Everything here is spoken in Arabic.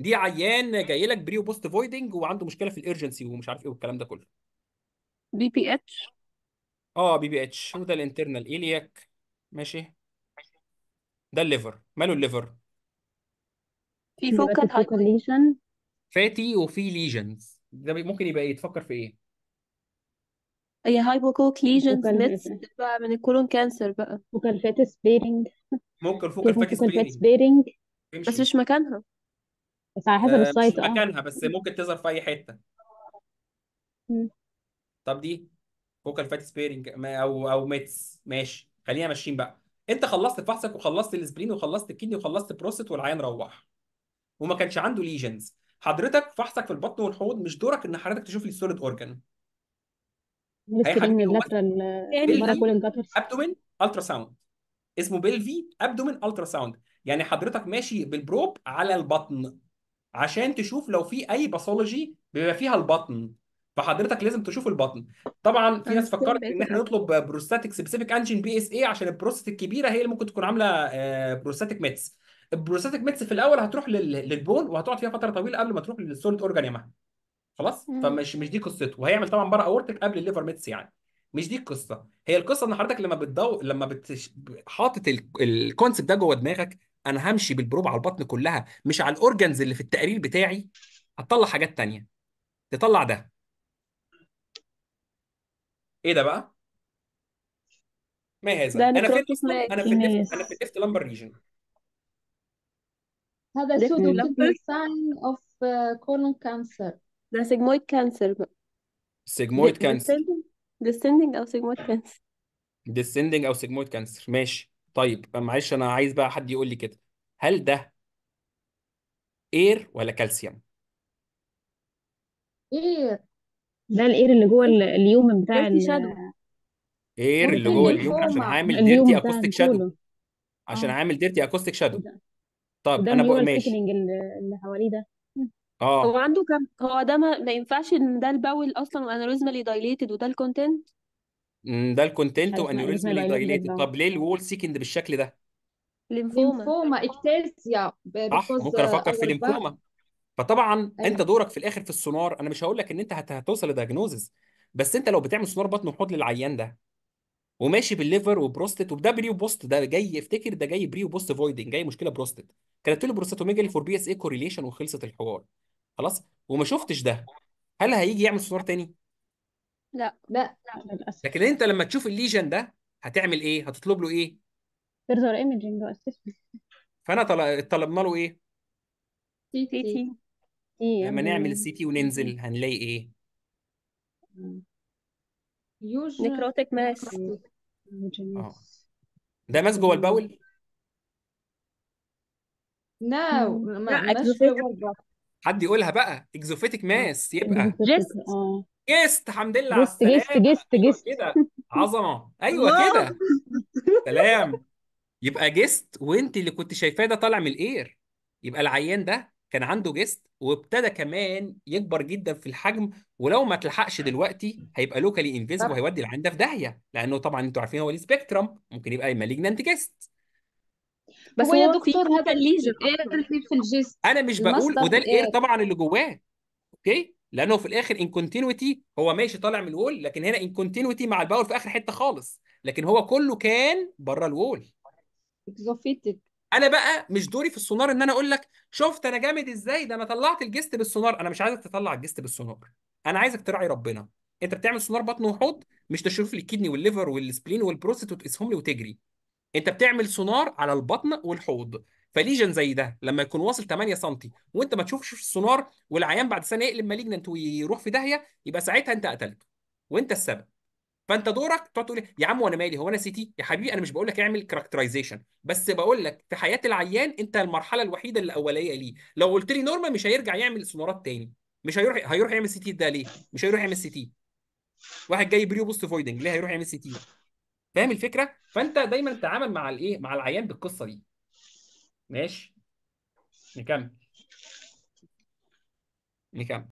دي عيان جاي لك بري وبوست فويدنج وعنده مشكله في الارجنسي ومش عارف ايه والكلام ده كله بي بي اتش اه بي بي اتش وده الانترنال ايلياك ماشي ده الليفر ماله الليفر في فوكال هايبرليشن فاتي وفي ليجنز ده ممكن يبقى ايه تفكر في ايه هي هايبوكوك ليجنز ميتس بقى من الكولون كانسر بقى فوكال فاتس بيرنج ممكن فوكال فاتس فوكال فاتس بيرنج بس مش مكانها بس على حسب آه، مش السايت اه مكانها بس ممكن تظهر في اي حته طب دي فوكال فات سبيرنج او او ميتس ماشي خلينا ماشيين بقى انت خلصت فحصك وخلصت السبرين وخلصت الكدني وخلصت بروست والعيان روح وما كانش عنده ليجنز حضرتك فحصك في البطن والحوض مش دورك ان حضرتك تشوف لي السوليد اورجان اي حاجه ابدومين الترا ساوند اسمه بيلفي ابدومين الترا ساوند يعني حضرتك ماشي بالبروب على البطن عشان تشوف لو في اي باثولوجي بيبقى فيها البطن فحضرتك لازم تشوف البطن طبعا في ناس فكرت ان احنا نطلب بروستاتيك سبيسيفيك انجين بي اس اي عشان البروستات الكبيره هي اللي ممكن تكون عامله بروستاتيك آه، ميتس البروستاتيك ميتس في الاول هتروح للبون وهتقعد فيها فتره طويله قبل ما تروح للسوليد اورجان يا مهد خلاص فمش مش دي قصته وهيعمل طبعا بره اورتك قبل الليفر ميتس يعني مش دي القصه هي القصه ان حضرتك لما بتضو لما بتش... حاطط الكونسبت ده جوه دماغك انا همشي بالبروب على البطن كلها مش على الاورجنز اللي في التقرير بتاعي هتطلع حاجات تانية تطلع ده ايه ده بقى ما هذا ده انا في نيكروتوس انا في النفط انا في النفط لامبر ريجن هذا سودو ساين اوف كولون كانسر ده سيجمويد كانسر سيجمويد كانسر descending او سيجمويد كانسر descending او سيجمويد كانسر ماشي طيب معلش انا عايز بقى حد يقول لي كده هل ده اير ولا كالسيوم اير ده الاير اللي جوه اليوم بتاع ال- شادو اير اللي جوه اليوم عشان عامل ديرتي بتاع اكوستيك شادو عشان اه عامل ديرتي اكوستيك شادو وده طب وده انا بقول ماشي الثيكننج اللي حواليه ده اه هو عنده كام هو ده ما, ما ينفعش ان ده البول اصلا وانوريزمالي دايليتد وده الكونتنت ده الكونتنت وان أيوة اسمه يوريثمالي القليل طب ليه الوول سيكند بالشكل ده ليمفوما اكتازيا صح ممكن افكر في اور فطبعا أيوة. انت ايوه دورك في الاخر في السونار انا مش هقول لك ان انت هتوصل لدايجنوزز بس انت لو بتعمل سونار بطن وحوض للعيان ده وماشي بالليفر وبروستيت وده بري وبوست ده جاي افتكر ده جاي بري وبوست فويدنج جاي مشكله بروستيت كانت له بروستاتوميجالي فور بي اس اي كوريليشن وخلصت الحوار خلاص وما شفتش ده هل هيجي يعمل سونار تاني لا لا لا للاسف لكن انت لما تشوف الليجن ده هتعمل ايه هتطلب له ايه فيرتر ايمجنج اسسمنت فانا طلبنا له ايه سي تي تي لما نعمل السي تي وننزل هنلاقي ايه يوج نكروتيك ماس ده ماس جوه البول نو لا حد يقولها بقى اكزوفيتيك ماس يبقى جست حمد لله على جست جست السلامة جست أيوة جست كده عظمة أيوة الله كده سلام يبقى جست وأنت اللي كنت شايفاه ده طالع من الإير يبقى العيان ده كان عنده جست وابتدى كمان يكبر جدا في الحجم ولو ما تلحقش دلوقتي هيبقى لوكالي انفيزبل وهيودي العيان ده في داهية لأنه طبعا أنتوا عارفين هو ليه سبيكترم ممكن يبقى مالجنانت جست بس هو يا هو في دكتور هذا الليجن ايه اللي في الجست أنا مش بقول المصدر وده الإير ايه طبعا اللي جواه أوكي لانه في الاخر ان كونتينوتي هو ماشي طالع من الوول لكن هنا ان كونتينوتي مع الباول في اخر حته خالص لكن هو كله كان بره الوول انا بقى مش دوري في السونار ان انا اقول لك شفت انا جامد ازاي ده انا طلعت الجست بالسونار انا مش عايزك تطلع الجست بالسونار انا عايزك تراعي ربنا انت بتعمل سونار بطن وحوض مش تشوف لي الكدني والليفر والسبلين والبروستات وتقيسهم لي وتجري انت بتعمل سونار على البطن والحوض فليجن زي ده لما يكون واصل 8 سم وانت ما تشوفش في السونار والعيان بعد سنه يقلب مالجننت ويروح في داهيه يبقى ساعتها انت قتلته وانت السبب فانت دورك تقعد تقول إيه؟ يا عم وانا مالي هو انا سيتي يا حبيبي انا مش بقول لك اعمل كاركترايزيشن بس بقول لك في حياه العيان انت المرحله الوحيده الاوليه ليه لو قلت لي نورما مش هيرجع يعمل سونارات تاني مش هيروح هيروح يعمل سي تي ده ليه مش هيروح يعمل سي تي واحد جاي بريو بوست فويدنج ليه هيروح يعمل سي تي فاهم الفكره فانت دايما تعامل مع الايه مع العيان بالقصه دي ماشي نكمل نكمل